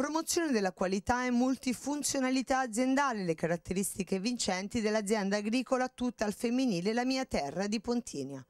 Promozione della qualità e multifunzionalità aziendale, le caratteristiche vincenti dell'azienda agricola tutta al femminile La mia terra di Pontinia.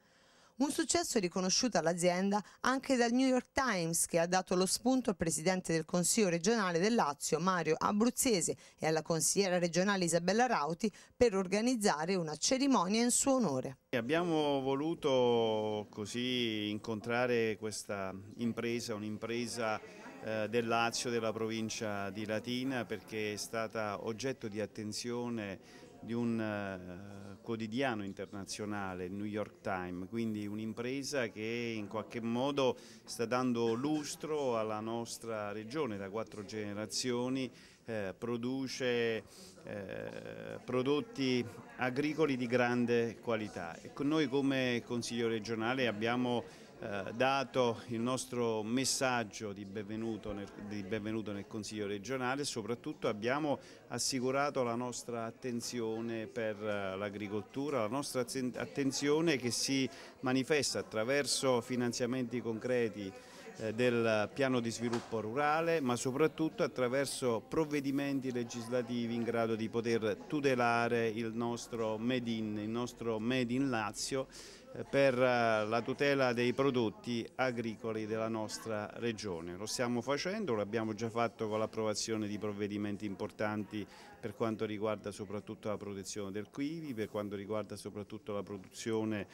Un successo riconosciuto all'azienda anche dal New York Times che ha dato lo spunto al presidente del Consiglio regionale del Lazio Mario Abruzzese e alla consigliera regionale Isabella Rauti per organizzare una cerimonia in suo onore. Abbiamo voluto così incontrare questa impresa, un'impresa eh, del Lazio, della provincia di Latina perché è stata oggetto di attenzione di un eh, quotidiano internazionale, il New York Times, quindi un'impresa che in qualche modo sta dando lustro alla nostra regione da quattro generazioni, eh, produce eh, prodotti agricoli di grande qualità. E con noi come Consiglio regionale abbiamo eh, dato il nostro messaggio di benvenuto, nel, di benvenuto, nel, Consiglio regionale e soprattutto abbiamo assicurato la nostra attenzione per eh, l'agricoltura, la nostra attenzione che si manifesta attraverso finanziamenti concreti eh, del piano di sviluppo rurale ma soprattutto attraverso provvedimenti legislativi in grado di poter tutelare il nostro Made in, il nostro Made in Lazio per eh, la tutela dei prodotti agricoli della nostra regione. Lo stiamo facendo, lo abbiamo già fatto con l'approvazione di provvedimenti importanti per quanto riguarda soprattutto la protezione del quivi, per quanto riguarda soprattutto la produzione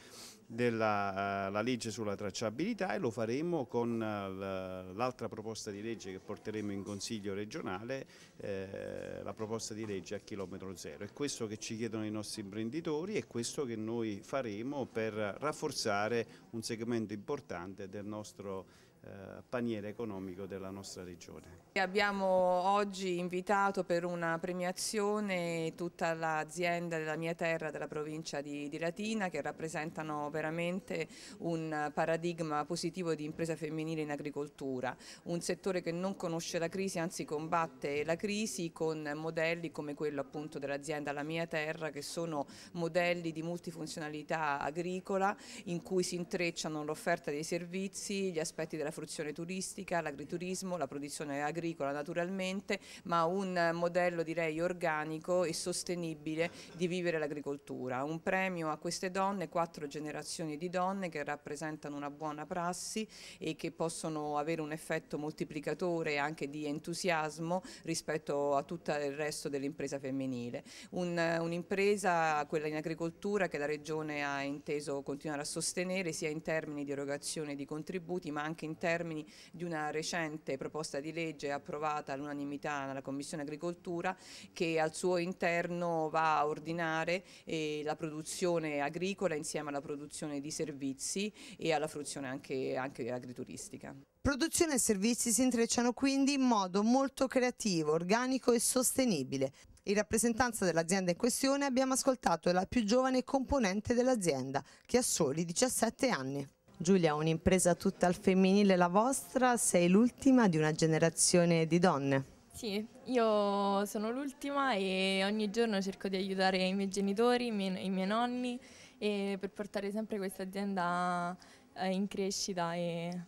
della eh, la legge sulla tracciabilità e lo faremo con eh, l'altra proposta di legge che porteremo in Consiglio regionale, eh, la proposta di legge a chilometro zero. È questo che ci chiedono i nostri imprenditori e questo che noi faremo per rafforzare un segmento importante del nostro eh, paniere economico della nostra regione. Abbiamo oggi invitato per una premiazione tutta l'azienda della mia terra, della provincia di, di, Latina, che rappresentano veramente un paradigma positivo di impresa femminile in agricoltura, un settore che non conosce la crisi, anzi combatte la crisi con modelli come quello appunto dell'azienda La mia terra, che sono modelli di multifunzionalità agricola in cui si intrecciano l'offerta dei servizi, gli aspetti della fruzione turistica, l'agriturismo, la produzione agricola naturalmente, ma un modello direi organico e sostenibile di vivere l'agricoltura. Un premio a queste donne, quattro generazioni di donne che rappresentano una buona prassi e che possono avere un effetto moltiplicatore anche di entusiasmo rispetto a tutto il resto dell'impresa femminile. un'impresa, un quella in agricoltura, che la Regione ha inteso continuare a sostenere sia in termini di erogazione di contributi ma anche in termini di una recente proposta di legge approvata all'unanimità nella Commissione Agricoltura che al suo interno va a ordinare eh, la produzione agricola insieme alla produzione di servizi e alla fruzione anche, anche agrituristica. Produzione e servizi si intrecciano quindi in modo molto creativo, organico e sostenibile. In rappresentanza dell'azienda in questione abbiamo ascoltato la più giovane componente dell'azienda, che ha soli 17 anni. Giulia, un'impresa tutta al femminile la vostra, sei l'ultima di una generazione di donne. Sì, io sono l'ultima e ogni giorno cerco di aiutare i miei genitori, i miei, i miei nonni per portare sempre questa azienda eh, in crescita. E...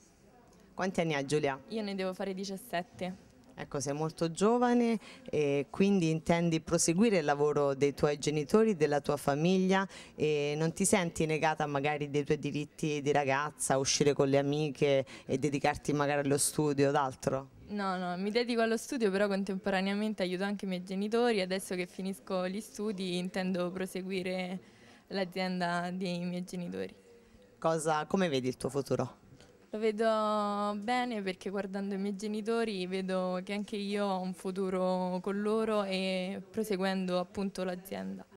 Quanti anni ha Giulia? Io ne devo fare 17. Ecco, sei molto giovane e quindi intendi proseguire il lavoro dei tuoi genitori, della tua famiglia e non ti senti negata magari dei tuoi diritti di ragazza, uscire con le amiche e dedicarti magari allo studio o ad No, no, mi dedico allo studio però contemporaneamente aiuto anche i miei genitori, adesso che finisco gli studi intendo proseguire l'azienda dei miei genitori. Cosa, come vedi il tuo futuro? Lo vedo bene perché guardando i miei genitori vedo che anche io ho un futuro con loro e proseguendo appunto l'azienda.